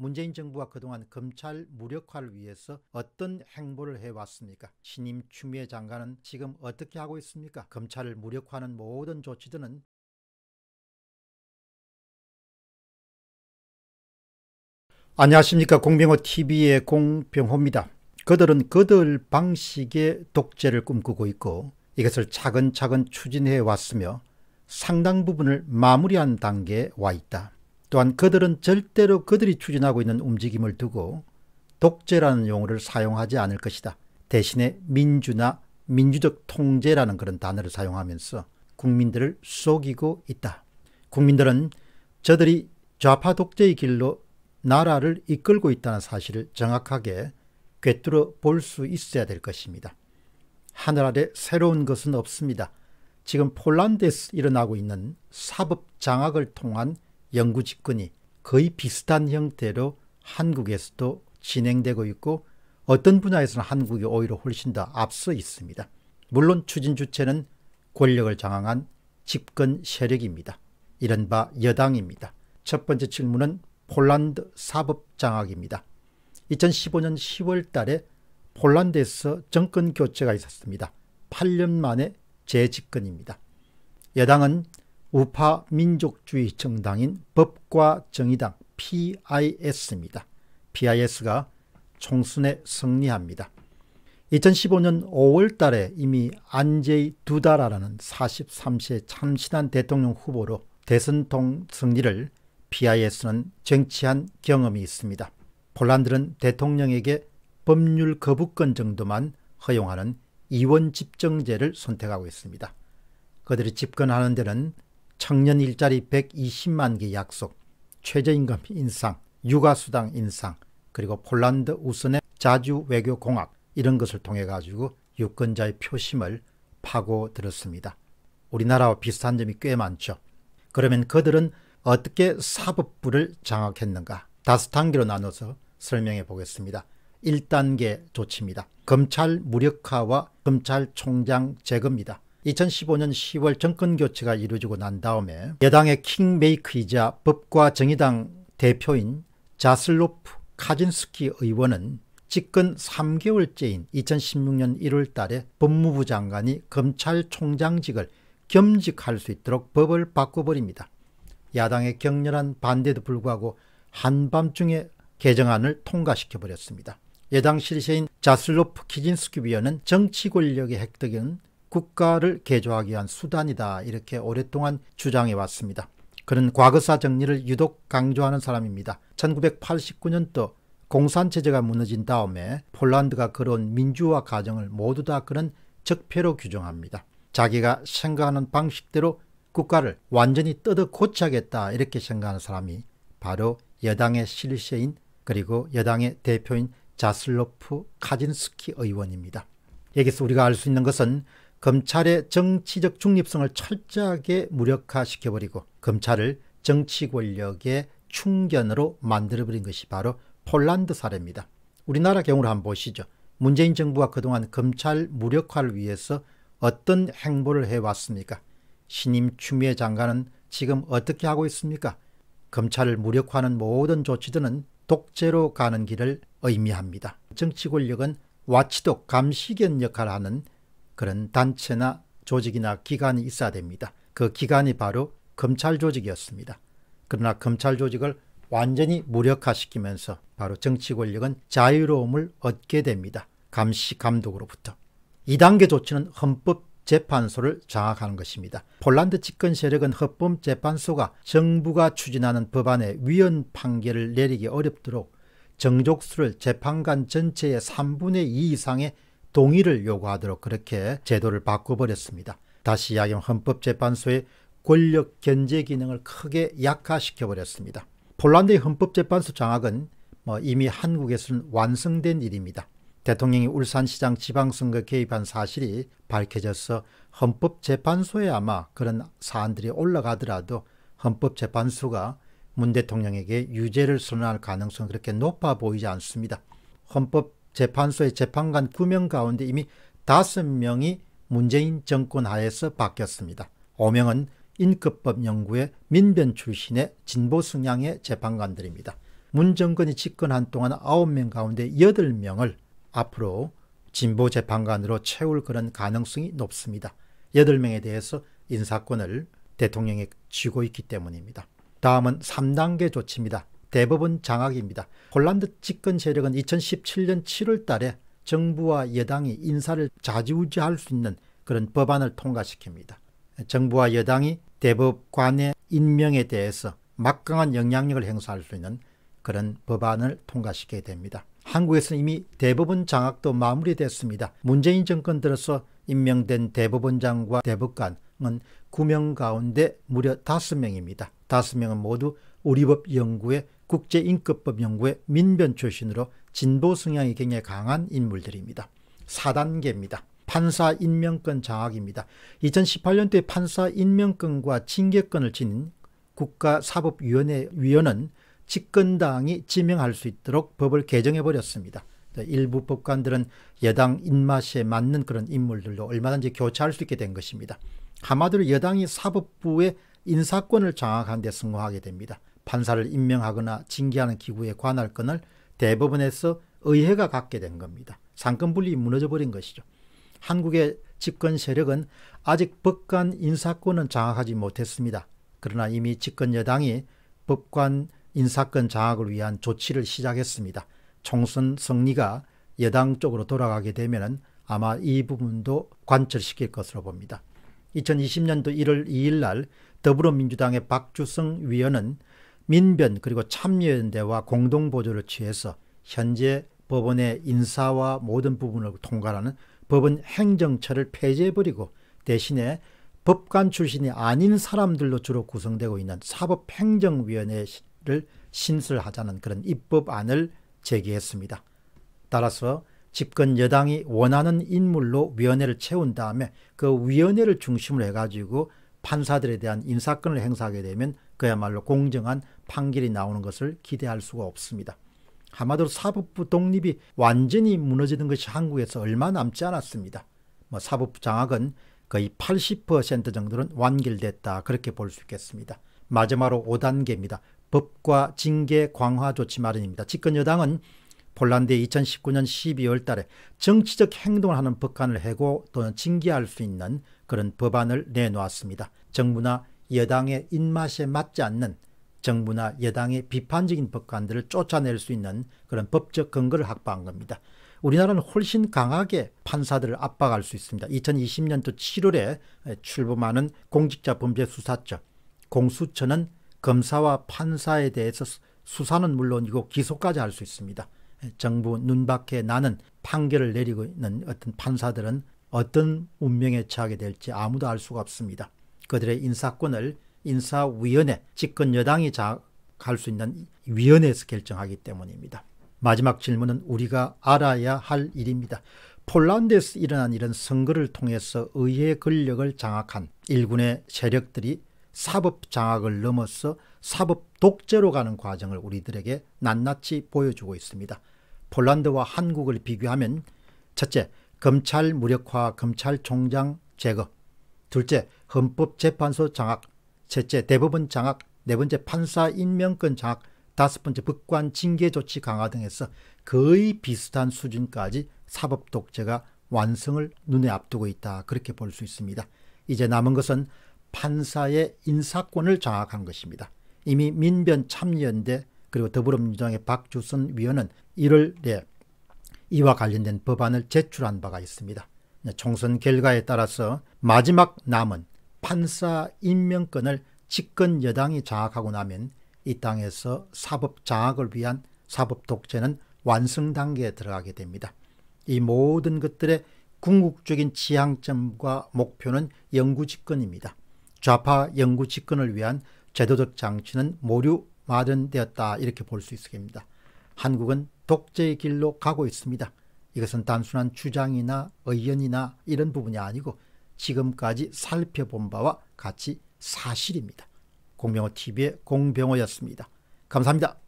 문재인 정부가 그동안 검찰 무력화를 위해서 어떤 행보를 해왔습니까? 신임 추미애 장관은 지금 어떻게 하고 있습니까? 검찰을 무력화하는 모든 조치들은 안녕하십니까 공병호TV의 공병호입니다. 그들은 그들 방식의 독재를 꿈꾸고 있고 이것을 차근차근 추진해 왔으며 상당 부분을 마무리한 단계에 와 있다. 또한 그들은 절대로 그들이 추진하고 있는 움직임을 두고 독재라는 용어를 사용하지 않을 것이다. 대신에 민주나 민주적 통제라는 그런 단어를 사용하면서 국민들을 속이고 있다. 국민들은 저들이 좌파 독재의 길로 나라를 이끌고 있다는 사실을 정확하게 꿰뚫어 볼 수 있어야 될 것입니다. 하늘 아래 새로운 것은 없습니다. 지금 폴란드에서 일어나고 있는 사법 장악을 통한 영구 집권이 거의 비슷한 형태로 한국에서도 진행되고 있고 어떤 분야에서는 한국이 오히려 훨씬 더 앞서 있습니다. 물론 추진 주체는 권력을 장악한 집권 세력입니다. 이른바 여당입니다. 첫 번째 질문은 폴란드 사법 장악입니다. 2015년 10월 달에 폴란드에서 정권 교체가 있었습니다. 8년 만에 재집권입니다. 여당은 우파 민족주의 정당인 법과 정의당 PIS입니다. PIS가 총선에 승리합니다. 2015년 5월 달에 이미 안제이 두다라라는 43세 참신한 대통령 후보로 대선통 승리를 PIS는 쟁취한 경험이 있습니다. 폴란드는 대통령에게 법률 거부권 정도만 허용하는 이원 집정제를 선택하고 있습니다. 그들이 집권하는 데는 청년 일자리 120만 개 약속, 최저임금 인상, 육아수당 인상, 그리고 폴란드 우선의 자주 외교 공학 이런 것을 통해 가지고 유권자의 표심을 파고들었습니다. 우리나라와 비슷한 점이 꽤 많죠. 그러면 그들은 어떻게 사법부를 장악했는가? 다섯 단계로 나눠서 설명해 보겠습니다. 1단계 조치입니다. 검찰 무력화와 검찰총장 제거입니다. 2015년 10월 정권교체가 이루어지고 난 다음에 여당의 킹메이크이자 법과 정의당 대표인 자슬로프 카진스키 의원은 집권 3개월째인 2016년 1월 달에 법무부 장관이 검찰총장직을 겸직할 수 있도록 법을 바꿔버립니다. 야당의 격렬한 반대도 불구하고 한밤중에 개정안을 통과시켜버렸습니다. 여당 실세인 자슬로프 키진스키 위원은 정치 권력의 획득은 국가를 개조하기 위한 수단이다 이렇게 오랫동안 주장해 왔습니다. 그는 과거사 정리를 유독 강조하는 사람입니다. 1989년도 공산체제가 무너진 다음에 폴란드가 그런 민주화 과정을 모두 다그런 적폐로 규정합니다. 자기가 생각하는 방식대로 국가를 완전히 뜯어 고치겠다 이렇게 생각하는 사람이 바로 여당의 실세인 그리고 여당의 대표인 자슬로프 카진스키 의원입니다. 여기서 우리가 알 수 있는 것은 검찰의 정치적 중립성을 철저하게 무력화시켜버리고 검찰을 정치 권력의 충견으로 만들어버린 것이 바로 폴란드 사례입니다. 우리나라 경우를 한번 보시죠. 문재인 정부가 그동안 검찰 무력화를 위해서 어떤 행보를 해왔습니까? 신임 추미애 장관은 지금 어떻게 하고 있습니까? 검찰을 무력화하는 모든 조치들은 독재로 가는 길을 의미합니다. 정치 권력은 와치독 감시견 역할을 하는 그런 단체나 조직이나 기관이 있어야 됩니다. 그 기관이 바로 검찰 조직이었습니다. 그러나 검찰 조직을 완전히 무력화시키면서 바로 정치 권력은 자유로움을 얻게 됩니다. 감시 감독으로부터. 2단계 조치는 헌법 재판소를 장악하는 것입니다. 폴란드 집권 세력은 헌법 재판소가 정부가 추진하는 법안에 위헌 판결을 내리기 어렵도록 정족수를 재판관 전체의 3분의 2 이상의 동의를 요구하도록 그렇게 제도를 바꿔버렸습니다. 다시 이야기하면 헌법재판소의 권력 견제 기능을 크게 약화시켜버렸습니다. 폴란드의 헌법재판소 장악은 뭐 이미 한국에서는 완성된 일입니다. 대통령이 울산시장 지방선거 개입한 사실이 밝혀져서 헌법재판소에 아마 그런 사안들이 올라가더라도 헌법재판소가 문 대통령에게 유죄를 선언할 가능성 그렇게 높아 보이지 않습니다. 헌법 재판소의 재판관 9명 가운데 이미 5명이 문재인 정권 하에서 바뀌었습니다. 5명은 인급법 연구의 민변 출신의 진보 성향의 재판관들입니다. 문 정권이 집권한 동안 9명 가운데 8명을 앞으로 진보 재판관으로 채울 그런 가능성이 높습니다. 8명에 대해서 인사권을 대통령이 쥐고 있기 때문입니다. 다음은 3단계 조치입니다. 대법원 장악입니다. 폴란드 집권 세력은 2017년 7월 달에 정부와 여당이 인사를 좌지우지할 수 있는 그런 법안을 통과시킵니다. 정부와 여당이 대법관의 임명에 대해서 막강한 영향력을 행사할 수 있는 그런 법안을 통과시키게 됩니다. 한국에서는 이미 대법원 장악도 마무리됐습니다. 문재인 정권 들어서 임명된 대법원장과 대법관은 9명 가운데 무려 5명입니다. 5명은 모두 우리법 연구에 국제인권법 연구회 민변 출신으로 진보 성향이 굉장히 강한 인물들입니다. 4단계입니다. 판사 인명권 장악입니다. 2018년도에 판사 인명권과 징계권을 지닌 국가사법위원회 위원은 집권당이 지명할 수 있도록 법을 개정해버렸습니다. 네, 일부 법관들은 여당 입맛에 맞는 그런 인물들로 얼마든지 교차할수 있게 된 것입니다. 하마도 여당이 사법부의 인사권을 장악한 데 승화하게 됩니다. 판사를 임명하거나 징계하는 기구에 관할 건을 대법원에서 의회가 갖게 된 겁니다. 상권 분립 무너져버린 것이죠. 한국의 집권 세력은 아직 법관 인사권은 장악하지 못했습니다. 그러나 이미 집권 여당이 법관 인사권 장악을 위한 조치를 시작했습니다. 총선 승리가 여당 쪽으로 돌아가게 되면 아마 이 부분도 관철시킬 것으로 봅니다. 2020년도 1월 2일 날 더불어민주당의 박주성 위원은 민변 그리고 참여연대와 공동보조를 취해서 현재 법원의 인사와 모든 부분을 통과하는 법원 행정처를 폐지해버리고 대신에 법관 출신이 아닌 사람들로 주로 구성되고 있는 사법행정위원회를 신설하자는 그런 입법안을 제기했습니다. 따라서 집권 여당이 원하는 인물로 위원회를 채운 다음에 그 위원회를 중심으로 해가지고 판사들에 대한 인사권을 행사하게 되면 그야말로 공정한 판결이 나오는 것을 기대할 수가 없습니다. 아마도 사법부 독립이 완전히 무너지는 것이 한국에서 얼마 남지 않았습니다. 뭐 사법부 장악은 거의 80% 정도는 완결됐다 그렇게 볼 수 있겠습니다. 마지막으로 5단계입니다. 법과 징계 강화 조치 마련입니다. 집권 여당은 폴란드의 2019년 12월 달에 정치적 행동을 하는 북한을 해고 또는 징계할 수 있는 그런 법안을 내놓았습니다. 정부나 여당의 입맛에 맞지 않는 정부나 여당의 비판적인 법관들을 쫓아낼 수 있는 그런 법적 근거를 확보한 겁니다. 우리나라는 훨씬 강하게 판사들을 압박할 수 있습니다. 2020년도 7월에 출범하는 공직자 범죄 수사처 공수처는 검사와 판사에 대해서 수사는 물론이고 기소까지 할 수 있습니다. 정부 눈밖에 나는 판결을 내리고 있는 어떤 판사들은 어떤 운명에 처하게 될지 아무도 알 수가 없습니다. 그들의 인사권을 인사위원회, 집권 여당이 장갈수 있는 위원회에서 결정하기 때문입니다. 마지막 질문은 우리가 알아야 할 일입니다. 폴란드에서 일어난 이런 선거를 통해서 의회 권력을 장악한 일군의 세력들이 사법 장악을 넘어서 사법 독재로 가는 과정을 우리들에게 낱낱이 보여주고 있습니다. 폴란드와 한국을 비교하면 첫째, 검찰 무력화, 검찰총장 제거, 둘째, 헌법재판소 장악, 셋째, 대법원 장악, 네 번째, 판사 임명권 장악, 다섯 번째, 법관 징계 조치 강화 등에서 거의 비슷한 수준까지 사법 독재가 완성을 눈에 앞두고 있다. 그렇게 볼 수 있습니다. 이제 남은 것은 판사의 인사권을 장악한 것입니다. 이미 민변 참여연대 그리고 더불어민주당의 박주선 위원은 1월내 이와 관련된 법안을 제출한 바가 있습니다. 네, 총선 결과에 따라서 마지막 남은 판사 임명권을 집권 여당이 장악하고 나면 이 땅에서 사법 장악을 위한 사법 독재는 완성 단계에 들어가게 됩니다. 이 모든 것들의 궁극적인 지향점과 목표는 영구 집권입니다. 좌파 영구 집권을 위한 제도적 장치는 모류 마련되었다 이렇게 볼 수 있습니다. 한국은 독재의 길로 가고 있습니다. 이것은 단순한 주장이나 의견이나 이런 부분이 아니고 지금까지 살펴본 바와 같이 사실입니다. 공병호 TV의 공병호였습니다. 감사합니다.